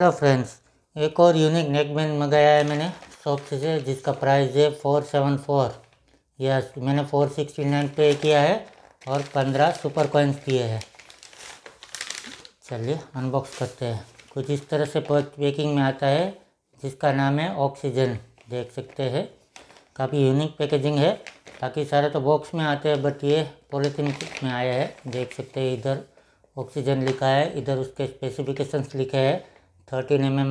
hello तो friends एक और यूनिक नेक बैंड मंगाया है मैंने शॉप से जिसका प्राइस है फोर सेवन फोर यस मैंने फोर सिक्सटी नाइन पे किया है और पंद्रह सुपर कॉइन्स किए हैं चलिए अनबॉक्स करते हैं कुछ इस तरह से पैकिंग में आता है जिसका नाम है ऑक्सीजन देख सकते हैं काफ़ी यूनिक पैकेजिंग है बाकी सारे तो बॉक्स में आते हैं बट ये पॉलीथीन में आया है देख सकते हैं इधर ऑक्सीजन लिखा है इधर उसके स्पेसिफिकेशंस लिखे हैं thirteen M M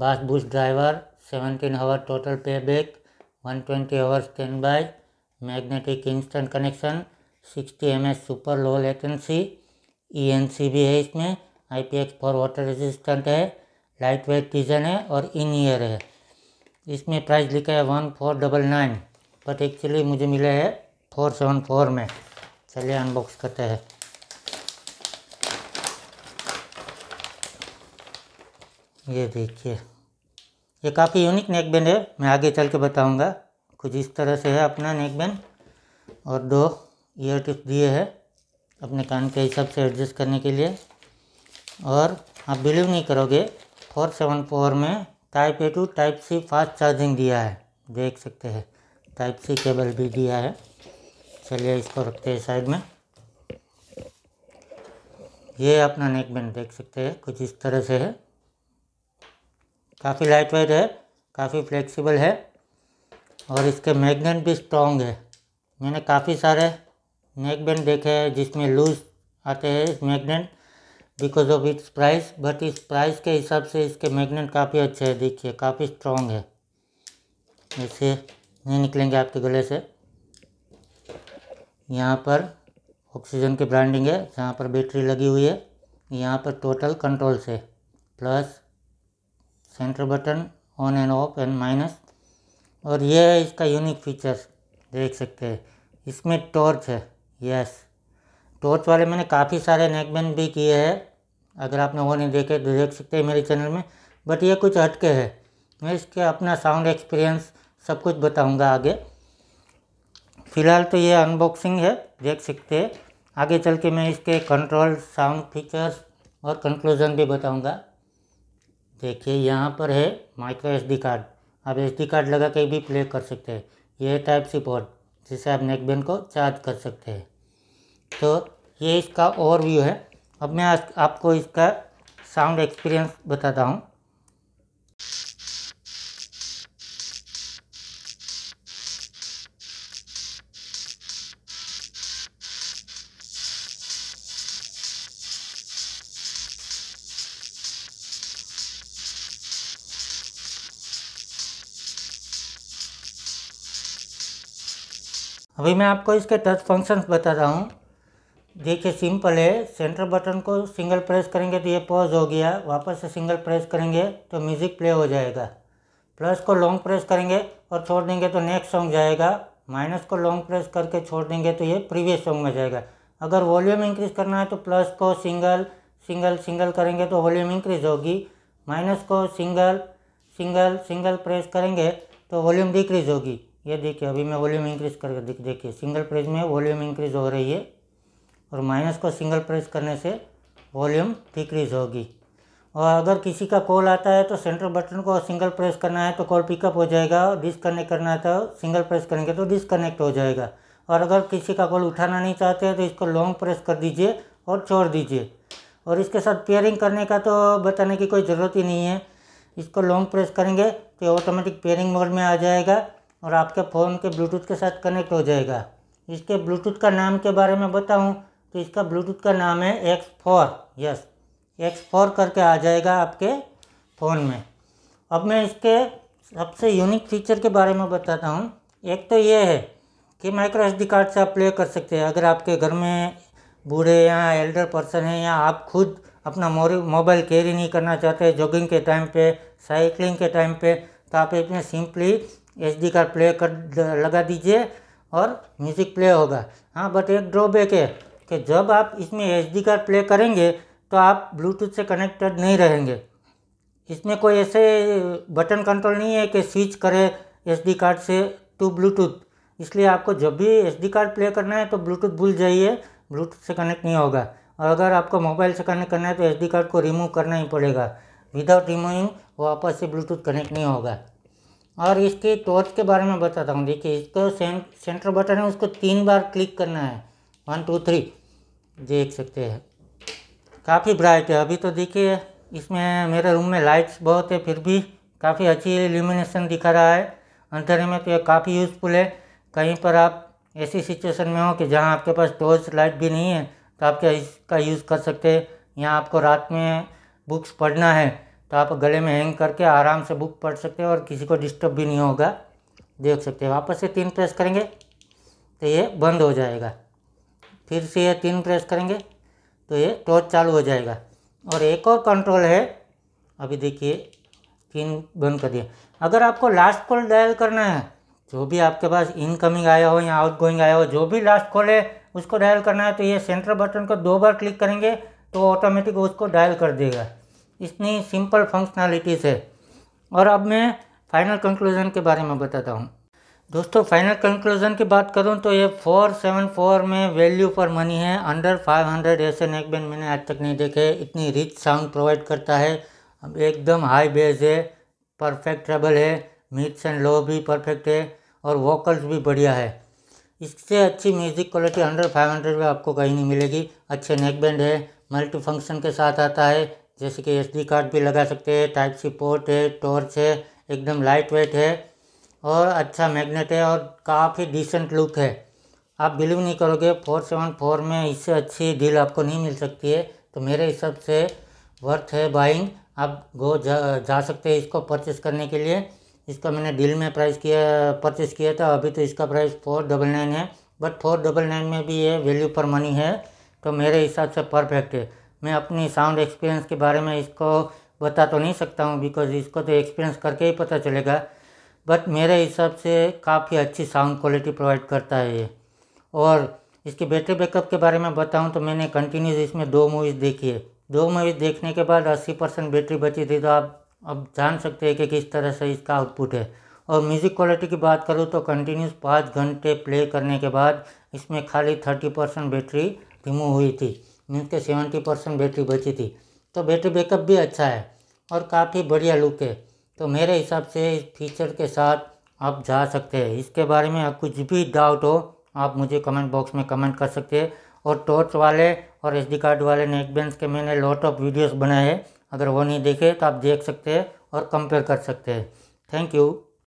bass bush driver seventeen hour total playback one twenty hour stand by magnetic instant connection sixty M H super low latency E N C भी है इसमें I P X four water resistant है light weight design है और in ear है इसमें price लिखा है one four double nine but actually मुझे मिला है फोर सेवन फोर में चलिए अनबॉक्स करते हैं ये देखिए ये काफ़ी यूनिक नेक बैंड है मैं आगे चल के बताऊँगा कुछ इस तरह से है अपना नेक बैंड और दो ईयर टिप दिए हैं अपने कान के हिसाब से एडजस्ट करने के लिए और आप बिलीव नहीं करोगे फोर सेवन फोर में type A to type C fast charging दिया है देख सकते हैं टाइप सी केबल भी दिया है चलिए इसको रखते हैं साइड में ये अपना नेक बैंड देख सकते हैं कुछ इस तरह से है काफ़ी लाइट वेट है काफ़ी फ्लेक्सिबल है और इसके मैगनेट भी स्ट्रॉन्ग है मैंने काफ़ी सारे नेक बैंड देखे हैं जिसमें लूज आते हैं इस magnet because of its price but इस प्राइस के हिसाब से इसके मैगनेट काफ़ी अच्छे हैं देखिए काफ़ी स्ट्रॉन्ग है ऐसे नहीं निकलेंगे आपके गले से यहाँ पर ऑक्सीजन की ब्रांडिंग है जहाँ पर बैटरी लगी हुई है यहाँ पर टोटल कंट्रोल से plus centre button on and off and minus और ये है इसका यूनिक फीचर देख सकते हैं इसमें टॉर्च है यस टॉर्च वाले मैंने काफ़ी सारे नेकबैंड भी किए हैं अगर आपने वो नहीं देखे तो देख सकते हैं मेरे चैनल में बट ये कुछ हटके है मैं इसके अपना साउंड एक्सपीरियंस सब कुछ बताऊंगा आगे फ़िलहाल तो ये अनबॉक्सिंग है देख सकते हैं आगे चल के मैं इसके कंट्रोल साउंड फीचर्स और कंक्लूज़न भी बताऊंगा देखिए यहाँ पर है माइक्रो डी कार्ड आप डी कार्ड लगा के भी प्ले कर सकते हैं ये है टाइप सी पोर्ट जिससे आप नेकबैंड को चार्ज कर सकते हैं तो ये इसका ओवरव्यू है अब मैं आपको इसका साउंड एक्सपीरियंस बताता हूँ अभी मैं आपको इसके टच फंक्शंस बता रहा हूँ देखिए सिंपल है सेंटर बटन को सिंगल प्रेस करेंगे तो ये पॉज हो गया वापस से सिंगल प्रेस करेंगे तो म्यूज़िक प्ले हो जाएगा प्लस को लॉन्ग प्रेस करेंगे और छोड़ देंगे तो नेक्स्ट सॉन्ग जाएगा माइनस को लॉन्ग प्रेस करके छोड़ देंगे तो ये प्रीवियस सॉन्ग में जाएगा अगर वॉल्यूम इंक्रीज़ करना है तो प्लस को सिंगल सिंगल सिंगल करेंगे तो वॉल्यूम इंक्रीज़ होगी माइनस को सिंगल सिंगल सिंगल प्रेस करेंगे तो वॉल्यूम डिक्रीज़ होगी ये देखिए अभी मैं वॉल्यूम इंक्रीज़ करके देख देखिए सिंगल प्रेस में वॉल्यूम इंक्रीज़ हो रही है और माइनस को सिंगल प्रेस करने से वॉल्यूम डिक्रीज़ होगी और अगर किसी का कॉल आता है तो सेंटर बटन को सिंगल प्रेस करना है तो कॉल पिकअप हो जाएगा और डिसकनेक्ट करना है तो सिंगल प्रेस करेंगे तो डिसकनेक्ट हो जाएगा और अगर किसी का कॉल उठाना नहीं चाहते हैं तो इसको लॉन्ग प्रेस कर दीजिए और छोड़ दीजिए और इसके साथ पेयरिंग करने का तो बताने की कोई ज़रूरत ही नहीं है इसको लॉन्ग प्रेस करेंगे तो ऑटोमेटिक पेयरिंग मोड में आ जाएगा और आपके फ़ोन के ब्लूटूथ के साथ कनेक्ट हो जाएगा इसके ब्लूटूथ का नाम के बारे में बताऊं तो इसका ब्लूटूथ का नाम है X four yes X four करके आ जाएगा आपके फ़ोन में अब मैं इसके सबसे यूनिक फीचर के बारे में बताता हूँ एक तो ये है कि माइक्रो एस कार्ड से आप प्ले कर सकते हैं अगर आपके घर में बूढ़े या एल्डर पर्सन हैं या आप खुद अपना मोबाइल कैरी नहीं करना चाहते जॉगिंग के टाइम पे साइकिलिंग के टाइम पे तो आप इसमें सिंपली एच डी का प्ले कर लगा दीजिए और म्यूज़िक प्ले होगा हाँ बट एक ड्रॉबैक है कि जब आप इसमें एच डी का प्ले करेंगे तो आप ब्लूटूथ से कनेक्टेड नहीं रहेंगे इसमें कोई ऐसे बटन कंट्रोल नहीं है कि स्विच करे एच कार्ड से टू ब्लूटूथ इसलिए आपको जब भी एच कार्ड प्ले करना है तो ब्लूटूथ भूल जाइए ब्लूटूथ से कनेक्ट नहीं होगा और अगर आपको मोबाइल से कनेक्ट करना है तो एच कार्ड को रिमूव करना ही पड़ेगा विदाउट रिमूविंग वो आपस से ब्लूटूथ कनेक्ट नहीं होगा और इसके टॉर्च के बारे में बताता हूँ देखिए इसका सें, सेंटर बटन है उसको तीन बार क्लिक करना है वन टू थ्री देख सकते हैं काफ़ी ब्राइट है अभी तो देखिए इसमें मेरे रूम में लाइट्स बहुत है फिर भी काफ़ी अच्छी इल्यूमिनेशन दिखा रहा है अंधेरे में तो ये काफ़ी यूज़फुल है कहीं पर आप ऐसी सिचुएशन में हो कि जहाँ आपके पास टॉर्च लाइट भी नहीं है तो आप क्या इसका यूज़ कर सकते हैं यहाँ आपको रात में बुक्स पढ़ना है तो आप गले में हैंग करके आराम से बुक पढ़ सकते हो और किसी को डिस्टर्ब भी नहीं होगा देख सकते हैं वापस से तीन प्रेस करेंगे तो ये बंद हो जाएगा फिर से ये तीन प्रेस करेंगे तो ये टॉर्च चालू हो जाएगा और एक और कंट्रोल है अभी देखिए तीन बंद कर दिया अगर आपको लास्ट कॉल डायल करना है जो भी आपके पास इनकमिंग आया हो या गोइंग आया हो जो भी लास्ट कॉल है उसको डायल करना है तो ये सेंटर बटन को दो बार क्लिक करेंगे तो ऑटोमेटिक उसको डायल कर देगा इतनी सिंपल फंक्शनैलिटीज़ है और अब मैं फाइनल कंक्लूज़न के बारे में बताता हूँ दोस्तों फाइनल कंक्लूज़न की बात करूँ तो ये फोर सेवन फोर में वैल्यू फॉर मनी है अंडर फाइव हंड्रेड ऐसे नेकबैंड मैंने आज तक नहीं देखे इतनी रिच साउंड प्रोवाइड करता है एकदम हाई बेस है परफेक्ट ट्रेबल है मिड्स एंड लो भी परफेक्ट है और वोकल्स भी बढ़िया है इससे अच्छी music quality under five hundred में आपको कहीं नहीं मिलेगी अच्छे नेकबैंड है मल्टी फंक्शन के साथ आता है जैसे कि एस कार्ड भी लगा सकते हैं टाइप सी पोर्ट है टॉर्च है एकदम लाइट वेट है और अच्छा मैग्नेट है और काफ़ी डिसेंट लुक है आप बिलीव नहीं करोगे फोर सेवन फोर में इससे अच्छी डील आपको नहीं मिल सकती है तो मेरे हिसाब से वर्थ है बाइंग आप गो जा, जा सकते हैं इसको परचेस करने के लिए इसका मैंने डील में प्राइस किया परचेस किया था अभी तो इसका प्राइस फोर डबल नाइन है बट फोर डबल नाइन में भी ये वैल्यू फॉर मनी है तो मेरे हिसाब से परफेक्ट है मैं अपनी साउंड एक्सपीरियंस के बारे में इसको बता तो नहीं सकता हूँ बिकॉज इसको तो एक्सपीरियंस करके ही पता चलेगा बट मेरे हिसाब से काफ़ी अच्छी साउंड क्वालिटी प्रोवाइड करता है ये और इसके बैटरी बैकअप के बारे में बताऊँ तो मैंने कंटिन्यूस इसमें दो मूवीज़ देखी है दो मूवीज़ देखने के बाद अस्सी परसेंट बैटरी बची थी तो आप अब जान सकते हैं कि किस तरह से इसका आउटपुट है और म्यूज़िक क्वालिटी की बात करूँ तो कंटिन्यूस पाँच घंटे प्ले करने के बाद इसमें खाली थर्टी परसेंट बैटरी रिमूव हुई थी जिनके सेवेंटी परसेंट बैटरी बची थी तो बैटरी बैकअप भी अच्छा है और काफ़ी बढ़िया लुक है तो मेरे हिसाब से इस फीचर के साथ आप जा सकते हैं इसके बारे में आप कुछ भी डाउट हो आप मुझे कमेंट बॉक्स में कमेंट कर सकते हैं और टॉर्च वाले और एसडी कार्ड वाले नेकबैंड्स के मैंने लॉट ऑफ वीडियोज़ बनाए हैं अगर वो नहीं देखे तो आप देख सकते हैं और कंपेयर कर सकते हैं थैंक यू